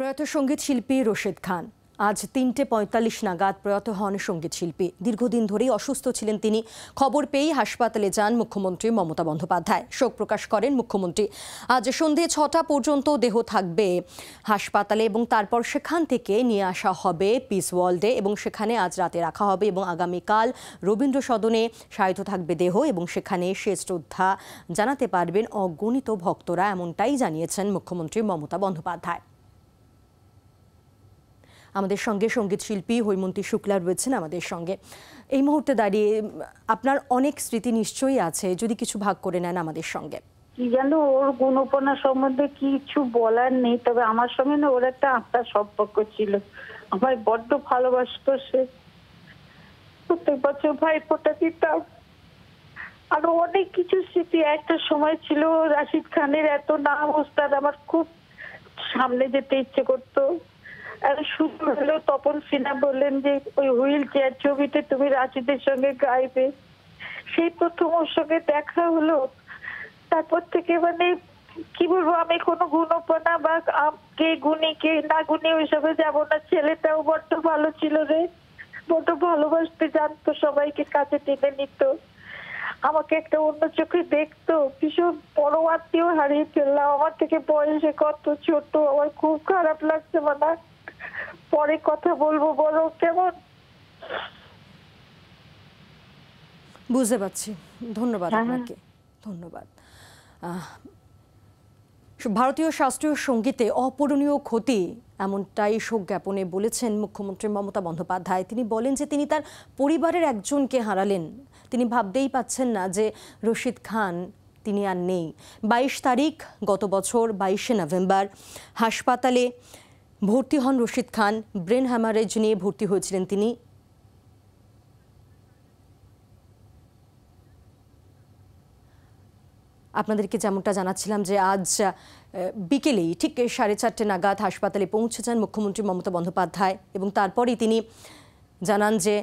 প্রয়াত সঙ্গীত শিল্পী রশিদ খান আজ তিনটে পঁয়তাল্লিশ নাগাদ প্রয়াত হন সঙ্গীত শিল্পী দীর্ঘদিন ধরেই অসুস্থ ছিলেন তিনি খবর পেয়েই হাসপাতালে যান মুখ্যমন্ত্রী মমতা বন্দ্যোপাধ্যায় শোক প্রকাশ করেন মুখ্যমন্ত্রী আজ সন্ধে ছটা পর্যন্ত দেহ থাকবে হাসপাতালে এবং তারপর সেখান থেকে নিয়ে আসা হবে পিস ওয়ার্ল্ডে এবং সেখানে আজ রাতে রাখা হবে এবং আগামীকাল রবীন্দ্র সদনে সায়িত থাকবে দেহ এবং সেখানে সে শ্রদ্ধা জানাতে পারবেন অগণিত ভক্তরা এমনটাই জানিয়েছেন মুখ্যমন্ত্রী মমতা বন্দ্যোপাধ্যায় আমাদের সঙ্গে সঙ্গীত শিল্পী হৈমন্তী শুক্লা রয়েছেন আমাদের সঙ্গে এই মুহূর্তে দাঁড়িয়ে আপনার অনেক স্মৃতি নিশ্চয়ই আছে যদি কিছু ভাগ করে নেন আমাদের সঙ্গে কি জানো ওর গুণ উপন্যাস সম্বন্ধে কিছু বলার নেই তবে আমার সঙ্গে না ওর একটা আত্মার সম্পর্ক ছিল আমার বড্ড ভালোবাসত সে প্রত্যেক বছর ভাই ফোটা দিতাম আর অনেক কিছু স্মৃতি একটা সময় ছিল রাশিদ খানের এত নাম ওস্তাদ আমার খুব সামনে যেতে ইচ্ছে করতো শুধু হলো তপন সিনহা বললেন যে ওই হুইল চেয়ার ছবিতে তুমি রাজীদের সঙ্গে গাইবে সেই প্রথম ওর সঙ্গে দেখা হলো তারপর থেকে মানে কি বলবো আমি কোনো গুণপনা বা কে গুণী কে না গুণী ওইসবে যাবো না ছেলেটাও বড্ড ভালো ছিল রে বড্ড ভালোবাসতে জানতো সবাইকে কাছে টেনে নিত আমাকে একটা অন্য চোখে দেখতো ভীষণ বড় আত্মীয় হারিয়ে ফেললাম আমার থেকে বয়সে কত ছোট আমার খুব খারাপ লাগছে মানে পরে কথা বলবো বলো কেমন বুঝতে পারছি ধন্যবাদ হ্যাঁ, হ্যাঁ। আপনাকে ধন্যবাদ ভারতীয় শাস্ত্রীয় সঙ্গীতে অপূরণীয় ক্ষতি এমনটাই শোক জ্ঞাপনে বলেছেন মুখ্যমন্ত্রী মমতা বন্দ্যোপাধ্যায় তিনি বলেন যে তিনি তার পরিবারের একজনকে হারালেন তিনি ভাবতেই পাচ্ছেন না যে রশিদ খান তিনি আর নেই বাইশ তারিখ গত বছর বাইশে নভেম্বর হাসপাতালে ভর্তি হন রশিদ খান ব্রেন হ্যামারেজ নিয়ে ভর্তি হয়েছিলেন তিনি আপনাদেরকে যেমনটা জানাচ্ছিলাম যে আজ বিকেলেই ঠিক সাড়ে চারটে নাগাদ হাসপাতালে পৌঁছে যান মুখ্যমন্ত্রী মমতা বন্দ্যোপাধ্যায় এবং তারপরেই তিনি জানান যে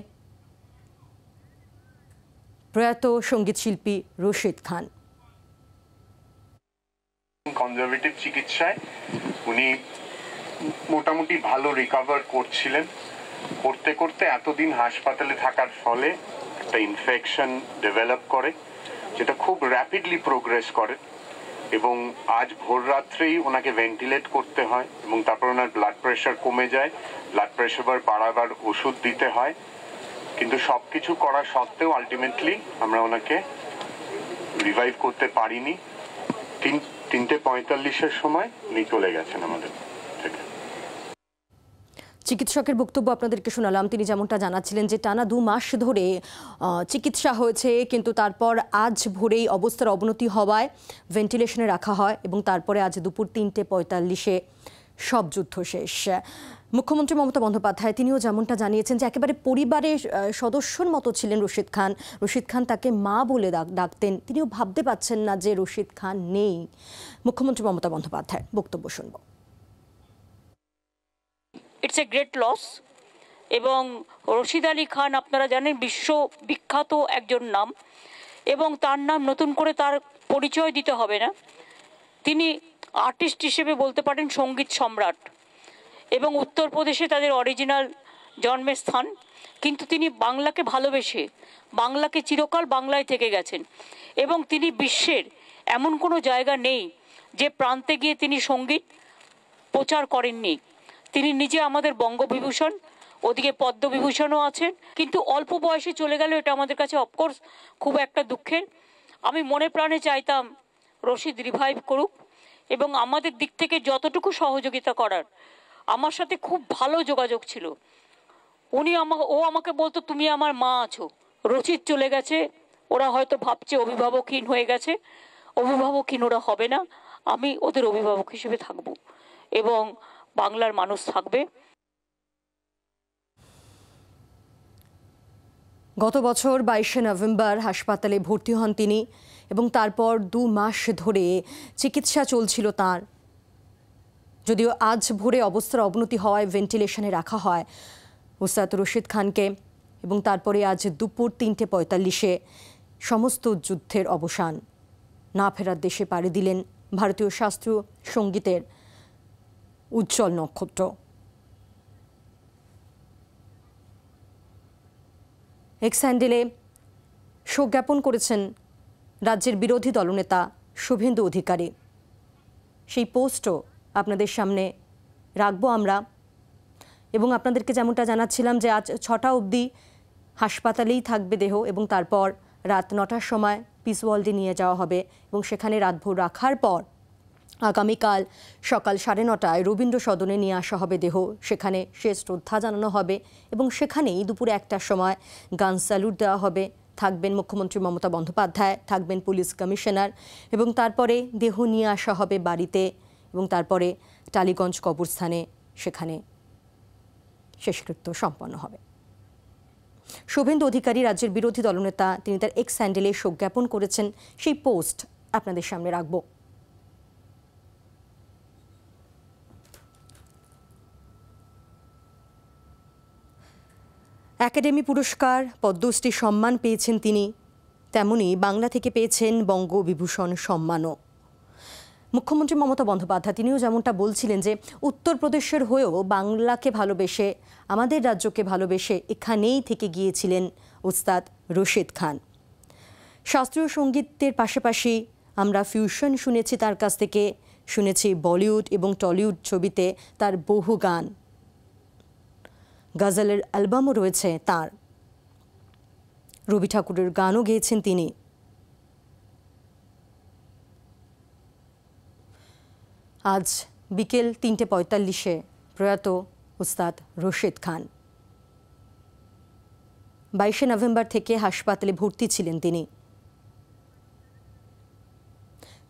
প্রয়াত সঙ্গীত শিল্পী রশিদ খান কনজারভেটিভ চিকিৎসায় উনি মোটামুটি ভালো রিকভার করছিলেন করতে করতে এতদিন হাসপাতালে থাকার ফলে একটা ইনফেকশন ডেভেলপ করে যেটা খুব র্যাপিডলি প্রোগ্রেস করে এবং আজ ভোর রাত্রেই ওনাকে ভেন্টিলেট করতে হয় এবং তারপর ওনার ব্লাড প্রেশার কমে যায় ব্লাড প্রেশার বাড়াবার ওষুধ দিতে হয় কিন্তু সব কিছু করা সত্ত্বেও আলটিমেটলি আমরা ওনাকে রিভাইভ করতে পারিনি তিন তিনটে পঁয়তাল্লিশের সময় উনি চলে গেছেন আমাদের চিকিৎসকের বক্তব্য আপনাদেরকে শোনালাম তিনি যেমনটা জানাচ্ছিলেন যে টানা দু মাস ধরে চিকিৎসা হয়েছে কিন্তু তারপর আজ ভোরেই অবস্থার অবনতি হওয়ায় ভেন্টিলেশনে রাখা হয় এবং তারপরে আজ দুপুর তিনটে পঁয়তাল্লিশে সব যুদ্ধ শেষ মুখ্যমন্ত্রী মমতা বন্দ্যোপাধ্যায় তিনিও যেমনটা জানিয়েছেন যে একেবারে পরিবারের সদস্যর মতো ছিলেন রশিদ খান রশিদ খান তাকে মা বলে ডাকতেন তিনিও ভাবতে পারছেন না যে রশিদ খান নেই মুখ্যমন্ত্রী মমতা বন্দ্যোপাধ্যায় বক্তব্য শুনবো ইটস এ গ্রেট লস এবং রশিদ আলী খান আপনারা জানেন বিশ্ব বিখ্যাত একজন নাম এবং তার নাম নতুন করে তার পরিচয় দিতে হবে না তিনি আর্টিস্ট হিসেবে বলতে পারেন সঙ্গীত সম্রাট এবং উত্তরপ্রদেশে তাদের অরিজিনাল জন্মের স্থান কিন্তু তিনি বাংলাকে ভালোবেসে বাংলাকে চিরকাল বাংলায় থেকে গেছেন এবং তিনি বিশ্বের এমন কোনো জায়গা নেই যে প্রান্তে গিয়ে তিনি সঙ্গীত প্রচার করেননি তিনি নিজে আমাদের বঙ্গবিভূষণ ওদিকে পদ্মবিভূষণও আছেন কিন্তু অল্প বয়সে চলে গেল এটা আমাদের কাছে অফকোর্স খুব একটা দুঃখের আমি মনে প্রাণে চাইতাম রশিদ রিভাইভ করুক এবং আমাদের দিক থেকে যতটুকু সহযোগিতা করার আমার সাথে খুব ভালো যোগাযোগ ছিল উনি আমা ও আমাকে বলতো তুমি আমার মা আছো রশিদ চলে গেছে ওরা হয়তো ভাবছে অভিভাবকহীন হয়ে গেছে অভিভাবকহীন ওরা হবে না আমি ওদের অভিভাবক হিসেবে থাকবো এবং বাংলার মানুষ থাকবে গত বছর বাইশে নভেম্বর হাসপাতালে ভর্তি হন তিনি এবং তারপর দু মাস ধরে চিকিৎসা চলছিল তার যদিও আজ ভোরে অবস্থার অবনতি হওয়ায় ভেন্টিলেশনে রাখা হয় ওস্তাদ রশিদ খানকে এবং তারপরে আজ দুপুর তিনটে পঁয়তাল্লিশে সমস্ত যুদ্ধের অবসান না ফেরার দেশে পাড়ি দিলেন ভারতীয় শাস্ত্রীয় সঙ্গীতের উজ্জ্বল নক্ষত্র এক্স স্যান্ডেলে শোক জ্ঞাপন করেছেন রাজ্যের বিরোধী দলনেতা শুভেন্দু অধিকারী সেই পোস্টও আপনাদের সামনে রাখবো আমরা এবং আপনাদেরকে যেমনটা জানাচ্ছিলাম যে আজ ছটা অবধি হাসপাতালেই থাকবে দেহ এবং তারপর রাত নটার সময় পিসওয়ার্ল্ডে নিয়ে যাওয়া হবে এবং সেখানে রাতভর রাখার পর আগামীকাল সকাল সাড়ে নটায় রবীন্দ্র সদনে নিয়ে আসা হবে দেহ সেখানে সে শ্রদ্ধা জানানো হবে এবং সেখানেই দুপুরে একটার সময় গান স্যালুট দেওয়া হবে থাকবেন মুখ্যমন্ত্রী মমতা বন্দ্যোপাধ্যায় থাকবেন পুলিশ কমিশনার এবং তারপরে দেহ নিয়ে আসা হবে বাড়িতে এবং তারপরে টালিগঞ্জ কবরস্থানে সেখানে শেষকৃত্য সম্পন্ন হবে শুভেন্দু অধিকারী রাজ্যের বিরোধী দলনেতা তিনি তার এক্স স্যান্ডেলে শোক জ্ঞাপন করেছেন সেই পোস্ট আপনাদের সামনে রাখবো একাডেমি পুরস্কার পদ্মশ্রী সম্মান পেয়েছেন তিনি তেমনি বাংলা থেকে পেয়েছেন বঙ্গবিভূষণ সম্মানও মুখ্যমন্ত্রী মমতা বন্দ্যোপাধ্যায় তিনিও যেমনটা বলছিলেন যে উত্তরপ্রদেশের হয়েও বাংলাকে ভালোবেসে আমাদের রাজ্যকে ভালোবেসে এখানেই থেকে গিয়েছিলেন উস্তাদ রশিদ খান শাস্ত্রীয় সঙ্গীতের পাশাপাশি আমরা ফিউশন শুনেছি তার কাছ থেকে শুনেছি বলিউড এবং টলিউড ছবিতে তার বহু গান গজলের অ্যালবামও রয়েছে তার রবি ঠাকুরের গানও গেয়েছেন তিনি আজ বিকেল তিনটে পঁয়তাল্লিশে প্রয়াত উস্তাদ রশিদ খান বাইশে নভেম্বর থেকে হাসপাতালে ভর্তি ছিলেন তিনি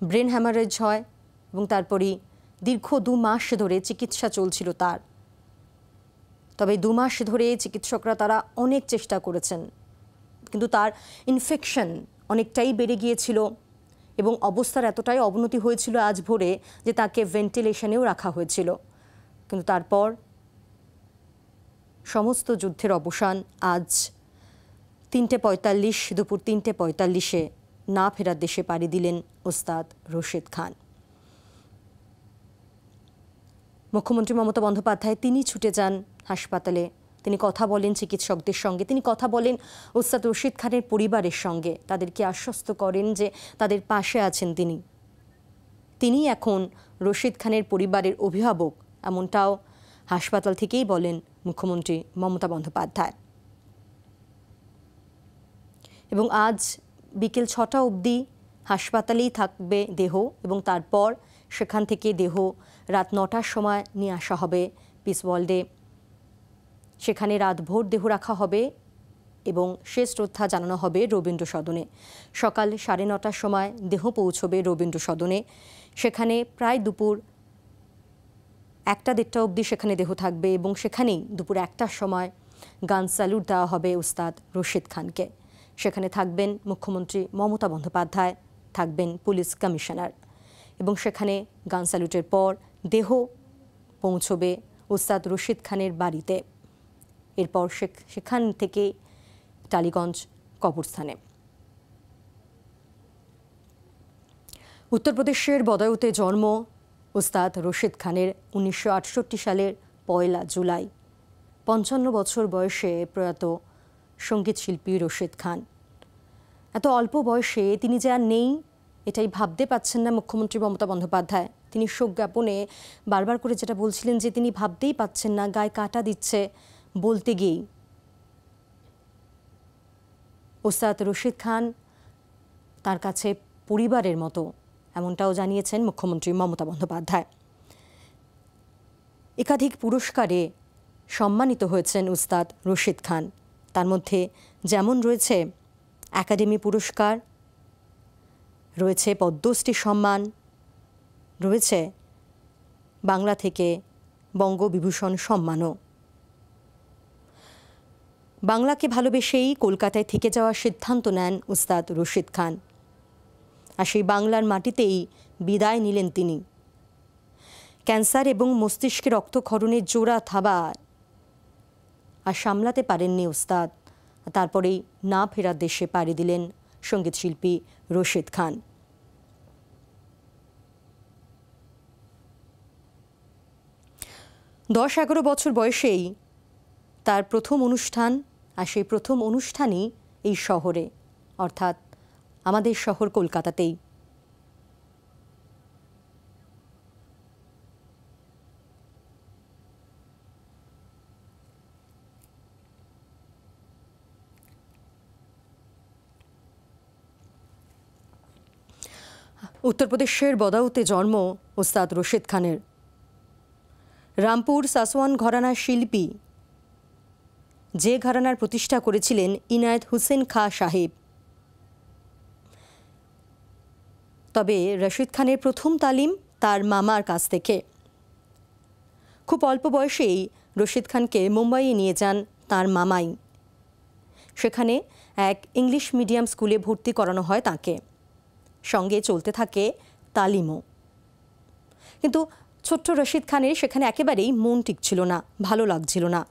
ব্রেন হ্যামারেজ হয় এবং তারপরই দীর্ঘ দু মাস ধরে চিকিৎসা চলছিল তার তবে দু মাস ধরে চিকিৎসকরা তারা অনেক চেষ্টা করেছেন কিন্তু তার ইনফেকশন অনেকটাই বেড়ে গিয়েছিল এবং অবস্থার এতটাই অবনতি হয়েছিল আজ ভোরে যে তাকে ভেন্টিলেশনেও রাখা হয়েছিল কিন্তু তারপর সমস্ত যুদ্ধের অবসান আজ তিনটে পঁয়তাল্লিশ দুপুর তিনটে পঁয়তাল্লিশে না ফেরার দেশে পাড়ি দিলেন ওস্তাদ রশিদ খান মুখ্যমন্ত্রী মমতা বন্দ্যোপাধ্যায় তিনি ছুটে যান হাসপাতালে তিনি কথা বলেন চিকিৎসকদের সঙ্গে তিনি কথা বলেন ওস্তাদ রশিদ খানের পরিবারের সঙ্গে তাদেরকে আশ্বস্ত করেন যে তাদের পাশে আছেন তিনি তিনি এখন রশিদ খানের পরিবারের অভিভাবক এমনটাও হাসপাতাল থেকেই বলেন মুখ্যমন্ত্রী মমতা বন্দ্যোপাধ্যায় এবং আজ বিকেল ছটা অবধি হাসপাতালেই থাকবে দেহ এবং তারপর সেখান থেকে দেহ রাত নটার সময় নিয়ে আসা হবে পিস ওয়ার্ল্ডে সেখানে রাত ভোর দেহ রাখা হবে এবং শেষ শ্রদ্ধা জানানো হবে রবীন্দ্র সদনে সকাল সাড়ে নটার সময় দেহ পৌঁছবে রবীন্দ্র সদনে সেখানে প্রায় দুপুর একটা দেড়টা অবধি সেখানে দেহ থাকবে এবং সেখানেই দুপুর একটার সময় গান স্যালুট দেওয়া হবে উস্তাদ রশিদ খানকে সেখানে থাকবেন মুখ্যমন্ত্রী মমতা বন্দ্যোপাধ্যায় থাকবেন পুলিশ কমিশনার এবং সেখানে গান স্যালুটের পর দেহ পৌঁছবে উস্তাদ রশিদ খানের বাড়িতে এরপর সেখান থেকে টালিগঞ্জ কবরস্থানে উত্তরপ্রদেশের বদায়ুতে জন্ম উস্তাদ রশিদ খানের উনিশশো সালের পয়লা জুলাই পঞ্চান্ন বছর বয়সে প্রয়াত সঙ্গীত শিল্পী রশিদ খান এত অল্প বয়সে তিনি যে নেই এটাই ভাবতে পাচ্ছেন না মুখ্যমন্ত্রী মমতা বন্দ্যোপাধ্যায় তিনি শোক জ্ঞাপনে বারবার করে যেটা বলছিলেন যে তিনি ভাবতেই পাচ্ছেন না গায়ে কাটা দিচ্ছে বলতে গিয়েই ওস্তাদ রশিদ খান তার কাছে পরিবারের মতো এমনটাও জানিয়েছেন মুখ্যমন্ত্রী মমতা বন্দ্যোপাধ্যায় একাধিক পুরস্কারে সম্মানিত হয়েছেন উস্তাদ রশিদ খান তার মধ্যে যেমন রয়েছে একাডেমি পুরস্কার রয়েছে পদ্মশ্রী সম্মান রয়েছে বাংলা থেকে বঙ্গবিভূষণ সম্মানও বাংলাকে ভালোবেসেই কলকাতায় থেকে যাওয়ার সিদ্ধান্ত নেন উস্তাদ রশিদ খান আর সেই বাংলার মাটিতেই বিদায় নিলেন তিনি ক্যান্সার এবং মস্তিষ্কে রক্তক্ষরণের জোড়া থাবা আর সামলাতে পারেননি উস্তাদ তারপরেই না ফেরার দেশে পাড়ি দিলেন সঙ্গীতশিল্পী রশিদ খান দশ এগারো বছর বয়সেই তার প্রথম অনুষ্ঠান আর সেই প্রথম অনুষ্ঠানই এই শহরে অর্থাৎ আমাদের শহর কলকাতাতেই উত্তরপ্রদেশের বদাউতে জন্ম ওস্তাদ রশিদ খানের রামপুর সাসওয়ান ঘরানা শিল্পী যে ঘরানার প্রতিষ্ঠা করেছিলেন ইনায়েত হুসেন খাঁ সাহেব তবে রশিদ খানের প্রথম তালিম তার মামার কাছ থেকে খুব অল্প বয়সেই রশিদ খানকে মুম্বাইয়ে নিয়ে যান তার মামাই সেখানে এক ইংলিশ মিডিয়াম স্কুলে ভর্তি করানো হয় তাকে সঙ্গে চলতে থাকে তালিমও কিন্তু ছোট্ট রশিদ খানের সেখানে একেবারেই মন টিকছিল না ভালো লাগছিল না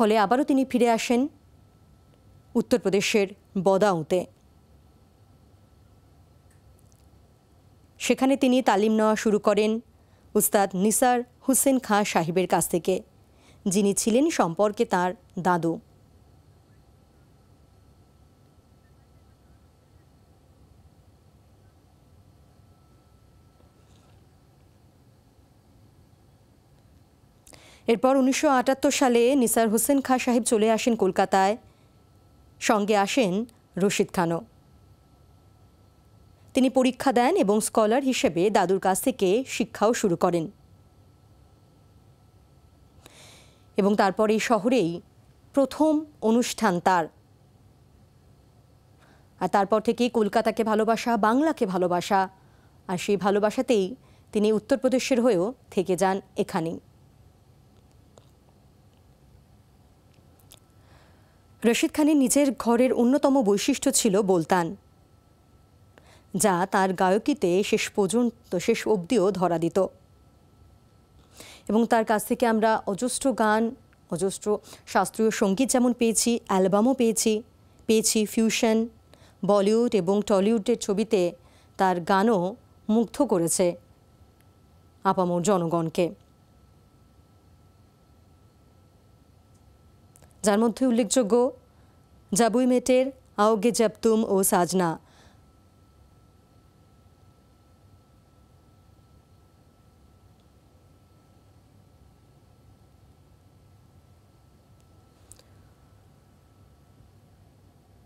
ফলে আবারও তিনি ফিরে আসেন উত্তরপ্রদেশের বদাউতে সেখানে তিনি তালিম নেওয়া শুরু করেন উস্তাদ নিসার হুসেন খাঁ সাহেবের কাছ থেকে যিনি ছিলেন সম্পর্কে তার দাদু এরপর উনিশশো সালে নিসার হোসেন খাঁ সাহেব চলে আসেন কলকাতায় সঙ্গে আসেন রশিদ খানও তিনি পরীক্ষা দেন এবং স্কলার হিসেবে দাদুর কাছ থেকে শিক্ষাও শুরু করেন এবং তারপর এই শহরেই প্রথম অনুষ্ঠান তার আর তারপর থেকেই কলকাতাকে ভালোবাসা বাংলাকে ভালোবাসা আর সেই ভালোবাসাতেই তিনি উত্তরপ্রদেশের হয়েও থেকে যান এখানেই রশিদ খানের নিজের ঘরের অন্যতম বৈশিষ্ট্য ছিল বোলতান যা তার গায়কিতে শেষ পর্যন্ত শেষ অবধিও ধরা দিত এবং তার কাছ থেকে আমরা অজস্র গান অজস্র শাস্ত্রীয় সঙ্গীত যেমন পেয়েছি অ্যালবামও পেয়েছি পেয়েছি ফিউশন বলিউড এবং টলিউডের ছবিতে তার গানও মুগ্ধ করেছে আপামোর জনগণকে যার মধ্যে উল্লেখযোগ্য জাবুই মেটের আওগে জাবতুম ও সাজনা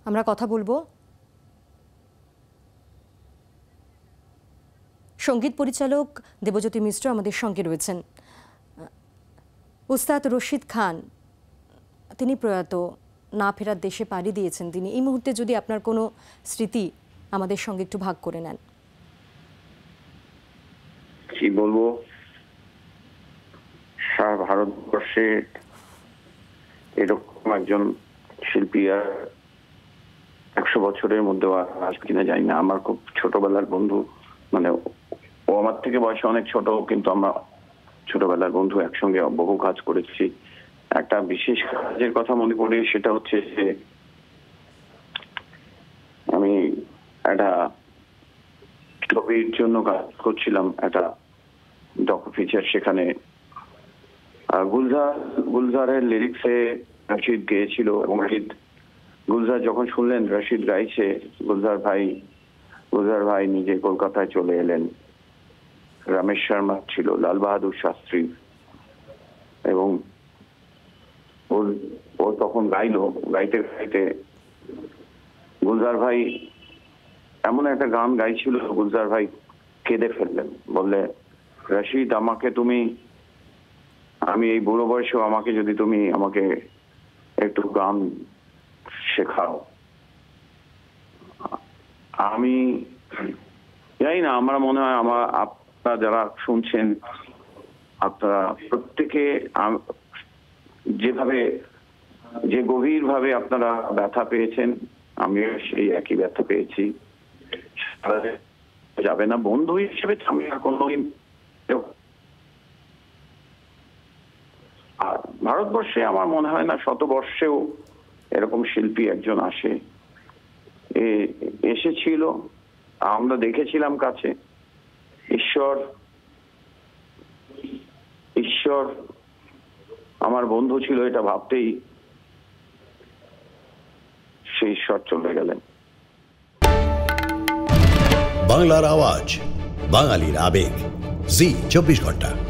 আমরা কথা বলবো সঙ্গীত পরিচালক দেবজ্যোতি মিশ্র আমাদের সঙ্গে রয়েছেন উস্তাদ রশিদ খান তিনি প্রয়াত না ফেরার দেশে পাড়ি দিয়েছেন তিনি এই মুহূর্তে যদি আপনার কোনো স্মৃতি আমাদের সঙ্গে একটু ভাগ করে নেন কি বলবো সারা ভারতবর্ষে এরকম একজন শিল্পী আর একশো বছরের মধ্যে আসবে কিনা জানি না আমার খুব ছোটবেলার বন্ধু মানে ও আমার থেকে বয়সে অনেক ছোট কিন্তু আমরা ছোটবেলার বন্ধু একসঙ্গে বহু কাজ করেছি একটা বিশেষ কাজের কথা মনে পড়ে সেটা হচ্ছে যে আমি একটা ছবির জন্য কাজ করছিলাম একটা ডকু ফিচার সেখানে গুলজার গুলজারের লিরিক্সে রশিদ গেয়েছিল এবং রশিদ গুলজার যখন শুনলেন রশিদ গাইছে গুলজার ভাই গুলজার ভাই নিজে কলকাতায় চলে এলেন রামেশ শর্মা ছিল লাল বাহাদুর শাস্ত্রী এবং ওর ও তখন গাইলো গাইতে গাইতে গুলজার ভাই এমন একটা গান গাইছিল গুলজার ভাই কেঁদে ফেললেন বললে রশিদ আমাকে তুমি আমি এই বুড়ো বয়সেও আমাকে যদি তুমি আমাকে একটু গান শেখাও আমি জানি না আমার মনে হয় আমার আপনারা যারা শুনছেন আপনারা প্রত্যেকে যেভাবে যে গভীরভাবে আপনারা ব্যথা পেয়েছেন আমিও সেই একই ব্যথা পেয়েছি যাবে না বন্ধু হিসেবে আমি কোনোদিন আর ভারতবর্ষে আমার মনে হয় না শতবর্ষেও এরকম শিল্পী একজন আসে এসেছিল আমরা দেখেছিলাম কাছে ঈশ্বর ঈশ্বর আমার বন্ধু ছিল এটা ভাবতেই সেই ঈশ্বর চলে গেলেন বাংলার আওয়াজ বাঙালির আবেগ জি চব্বিশ ঘন্টা